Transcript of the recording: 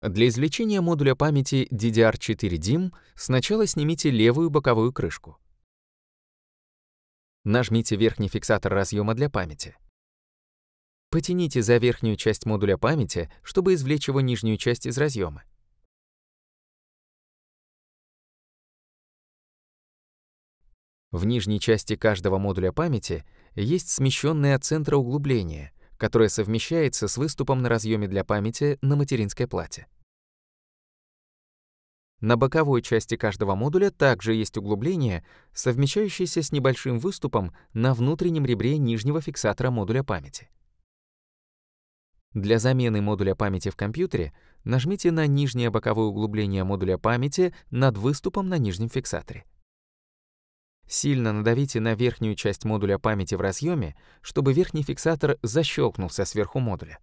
Для извлечения модуля памяти ddr 4 DIM сначала снимите левую боковую крышку. Нажмите верхний фиксатор разъема для памяти. Потяните за верхнюю часть модуля памяти, чтобы извлечь его нижнюю часть из разъема. В нижней части каждого модуля памяти есть смещенное от центра углубление — которое совмещается с выступом на разъеме для памяти на материнской плате. На боковой части каждого модуля также есть углубление, совмещающееся с небольшим выступом на внутреннем ребре нижнего фиксатора модуля памяти. Для замены модуля памяти в компьютере нажмите на нижнее боковое углубление модуля памяти над выступом на нижнем фиксаторе. Сильно надавите на верхнюю часть модуля памяти в разъеме, чтобы верхний фиксатор защелкнулся сверху модуля.